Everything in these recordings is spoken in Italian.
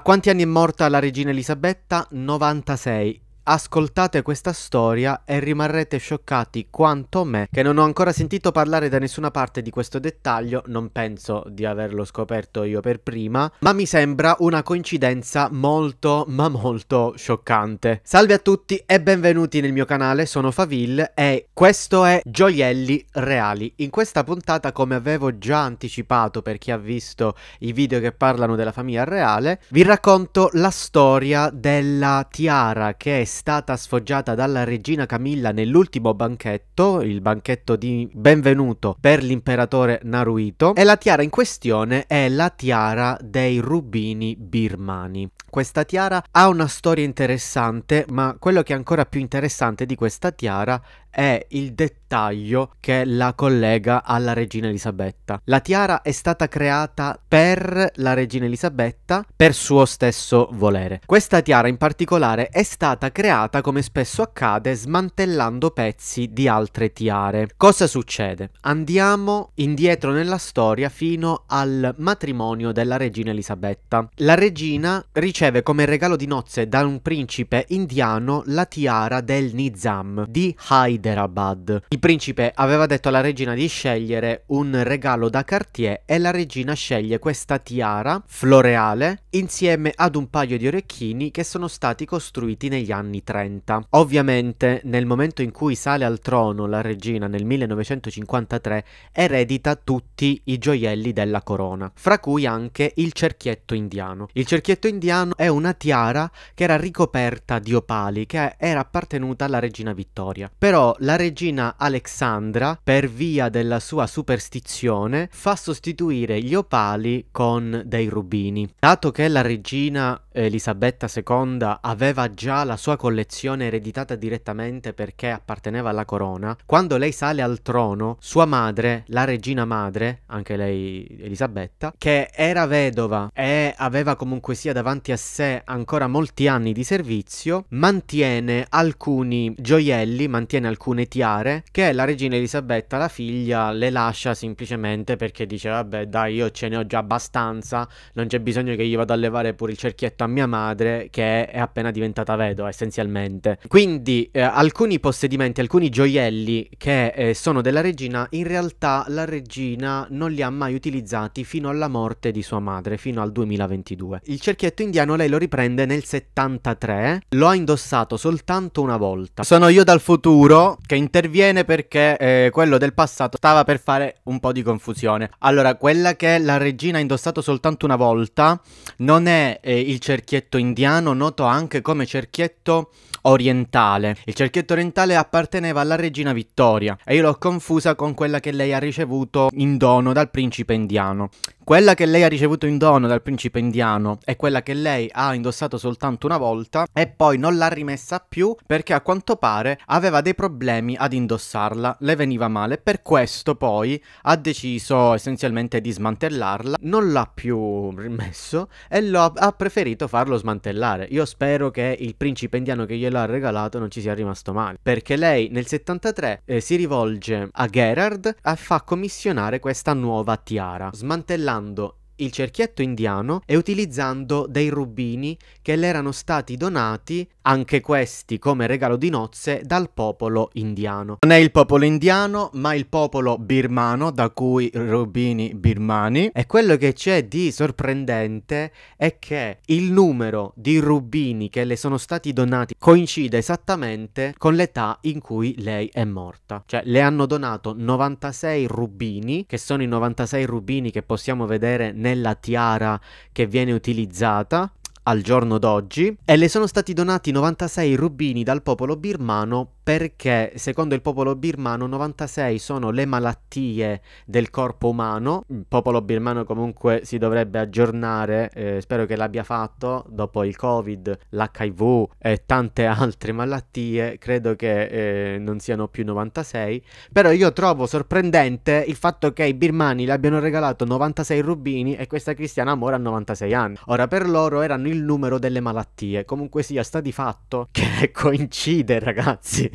A quanti anni è morta la regina Elisabetta? 96 ascoltate questa storia e rimarrete scioccati quanto me, che non ho ancora sentito parlare da nessuna parte di questo dettaglio, non penso di averlo scoperto io per prima, ma mi sembra una coincidenza molto ma molto scioccante. Salve a tutti e benvenuti nel mio canale, sono Faville e questo è Gioielli Reali. In questa puntata, come avevo già anticipato per chi ha visto i video che parlano della famiglia reale, vi racconto la storia della tiara che è stata sfoggiata dalla regina Camilla nell'ultimo banchetto, il banchetto di benvenuto per l'imperatore Naruhito, e la tiara in questione è la tiara dei rubini birmani. Questa tiara ha una storia interessante, ma quello che è ancora più interessante di questa tiara è il dettaglio che la collega alla regina Elisabetta. La tiara è stata creata per la regina Elisabetta per suo stesso volere. Questa tiara in particolare è stata creata come spesso accade smantellando pezzi di altre tiare. Cosa succede? Andiamo indietro nella storia fino al matrimonio della regina Elisabetta. La regina riceve come regalo di nozze da un principe indiano la tiara del Nizam di Hyde Hyderabad. Il principe aveva detto alla regina di scegliere un regalo da Cartier e la regina sceglie questa tiara floreale insieme ad un paio di orecchini che sono stati costruiti negli anni 30. Ovviamente nel momento in cui sale al trono la regina nel 1953 eredita tutti i gioielli della corona, fra cui anche il cerchietto indiano. Il cerchietto indiano è una tiara che era ricoperta di opali che era appartenuta alla regina Vittoria. Però la regina Alexandra, per via della sua superstizione, fa sostituire gli opali con dei rubini. Dato che la regina Elisabetta II aveva già la sua collezione ereditata direttamente perché apparteneva alla corona, quando lei sale al trono, sua madre, la regina madre, anche lei Elisabetta, che era vedova e aveva comunque sia davanti a sé ancora molti anni di servizio, mantiene alcuni gioielli, mantiene alcuni alcune tiare che la regina Elisabetta, la figlia, le lascia semplicemente perché dice vabbè dai io ce ne ho già abbastanza, non c'è bisogno che gli vado a levare pure il cerchietto a mia madre che è appena diventata vedova essenzialmente. Quindi eh, alcuni possedimenti, alcuni gioielli che eh, sono della regina, in realtà la regina non li ha mai utilizzati fino alla morte di sua madre, fino al 2022. Il cerchietto indiano lei lo riprende nel 73, lo ha indossato soltanto una volta. Sono io dal futuro che interviene perché eh, quello del passato stava per fare un po' di confusione. Allora, quella che la regina ha indossato soltanto una volta non è eh, il cerchietto indiano, noto anche come cerchietto orientale. Il cerchietto orientale apparteneva alla regina Vittoria e io l'ho confusa con quella che lei ha ricevuto in dono dal principe indiano. Quella che lei ha ricevuto in dono dal principe indiano è quella che lei ha indossato soltanto una volta e poi non l'ha rimessa più perché a quanto pare aveva dei problemi problemi ad indossarla, le veniva male, per questo poi ha deciso essenzialmente di smantellarla, non l'ha più rimesso e lo ha preferito farlo smantellare. Io spero che il principe indiano che gliel'ha regalato non ci sia rimasto male, perché lei nel 73 eh, si rivolge a Gerard a fa commissionare questa nuova tiara, smantellando il cerchietto indiano e utilizzando dei rubini che le erano stati donati, anche questi come regalo di nozze, dal popolo indiano. Non è il popolo indiano, ma il popolo birmano, da cui rubini birmani. E quello che c'è di sorprendente è che il numero di rubini che le sono stati donati coincide esattamente con l'età in cui lei è morta. Cioè le hanno donato 96 rubini, che sono i 96 rubini che possiamo vedere nel nella tiara che viene utilizzata al giorno d'oggi e le sono stati donati 96 rubini dal popolo birmano perché secondo il popolo birmano 96 sono le malattie del corpo umano. Il popolo birmano comunque si dovrebbe aggiornare, eh, spero che l'abbia fatto dopo il Covid, l'HIV e tante altre malattie, credo che eh, non siano più 96, però io trovo sorprendente il fatto che i birmani le abbiano regalato 96 rubini e questa Cristiana Mora a 96 anni. Ora per loro erano il numero delle malattie. Comunque sia, sta di fatto che coincide, ragazzi.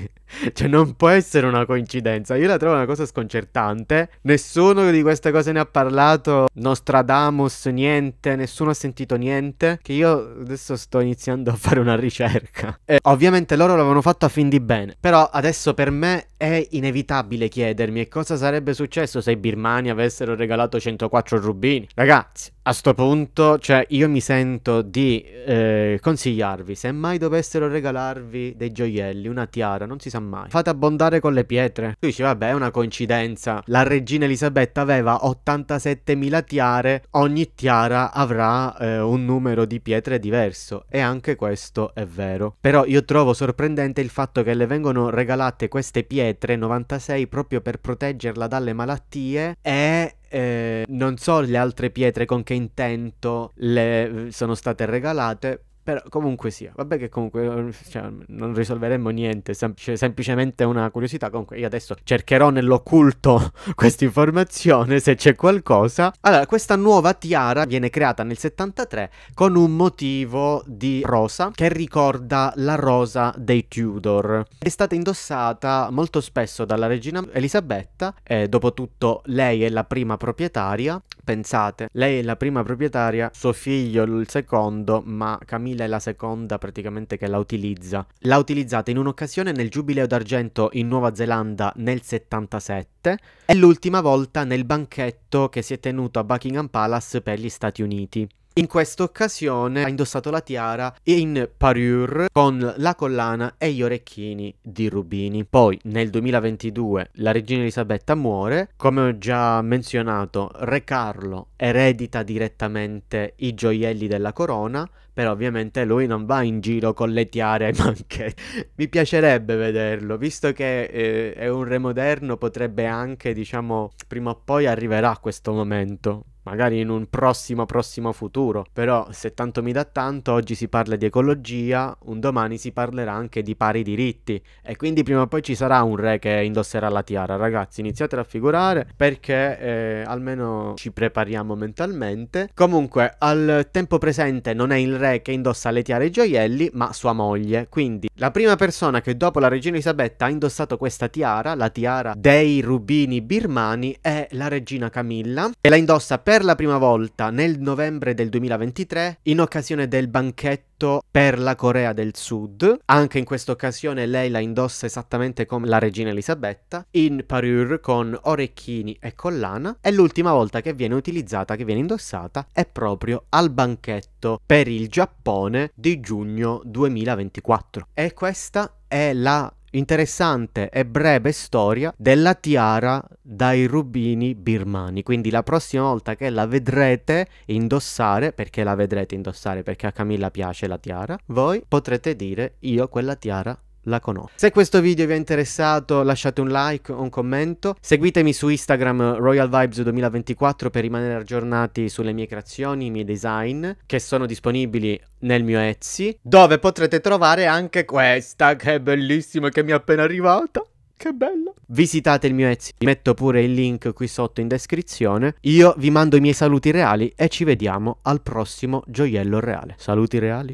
Cioè, non può essere una coincidenza. Io la trovo una cosa sconcertante. Nessuno di queste cose ne ha parlato. Nostradamus, niente. Nessuno ha sentito niente. Che io adesso sto iniziando a fare una ricerca. E ovviamente loro l'avevano fatto a fin di bene. Però adesso per me è inevitabile chiedermi e cosa sarebbe successo se i birmani avessero regalato 104 rubini. Ragazzi, a sto punto, cioè, io mi sento di eh, consigliarvi, se mai dovessero regalarvi dei gioielli, una tiara, non si sa sa mai. Fate abbondare con le pietre. Lui dice, vabbè, è una coincidenza. La regina Elisabetta aveva 87.000 tiare, ogni tiara avrà eh, un numero di pietre diverso. E anche questo è vero. Però io trovo sorprendente il fatto che le vengono regalate queste pietre 96 proprio per proteggerla dalle malattie e eh, non so le altre pietre con che intento le eh, sono state regalate, però comunque sia, vabbè che comunque ehm, cioè, non risolveremmo niente, semplice, cioè, semplicemente una curiosità. Comunque io adesso cercherò nell'occulto questa informazione se c'è qualcosa. Allora, questa nuova tiara viene creata nel 73 con un motivo di rosa che ricorda la rosa dei Tudor. È stata indossata molto spesso dalla regina Elisabetta, eh, tutto lei è la prima proprietaria Pensate, lei è la prima proprietaria, suo figlio il secondo, ma Camilla è la seconda praticamente che la utilizza. L'ha utilizzata in un'occasione nel Giubileo d'Argento in Nuova Zelanda nel 77 e l'ultima volta nel banchetto che si è tenuto a Buckingham Palace per gli Stati Uniti. In questa occasione ha indossato la tiara in parure con la collana e gli orecchini di rubini. Poi nel 2022 la regina Elisabetta muore, come ho già menzionato re Carlo eredita direttamente i gioielli della corona, però ovviamente lui non va in giro con le tiare e manche. Mi piacerebbe vederlo, visto che eh, è un re moderno, potrebbe anche, diciamo, prima o poi arriverà questo momento magari in un prossimo prossimo futuro. Però se tanto mi dà tanto, oggi si parla di ecologia, un domani si parlerà anche di pari diritti e quindi prima o poi ci sarà un re che indosserà la tiara, ragazzi, iniziate a raffigurare perché eh, almeno ci prepariamo mentalmente. Comunque, al tempo presente non è il re che indossa le tiare e i gioielli, ma sua moglie. Quindi la prima persona che dopo la regina Elisabetta ha indossato questa tiara, la tiara dei rubini birmani, è la regina Camilla e la indossa per per la prima volta nel novembre del 2023 in occasione del banchetto per la Corea del Sud. Anche in questa occasione lei la indossa esattamente come la regina Elisabetta, in parure con orecchini e collana e l'ultima volta che viene utilizzata, che viene indossata, è proprio al banchetto per il Giappone di giugno 2024. E questa è la interessante e breve storia della tiara dai rubini birmani. Quindi la prossima volta che la vedrete indossare, perché la vedrete indossare perché a Camilla piace la tiara, voi potrete dire io quella tiara la conosco. Se questo video vi è interessato lasciate un like o un commento, seguitemi su Instagram Royal Vibes 2024 per rimanere aggiornati sulle mie creazioni, i miei design che sono disponibili nel mio Etsy, dove potrete trovare anche questa che è bellissima che mi è appena arrivata. Che bello! Visitate il mio Etsy, vi metto pure il link qui sotto in descrizione. Io vi mando i miei saluti reali e ci vediamo al prossimo gioiello reale. Saluti reali!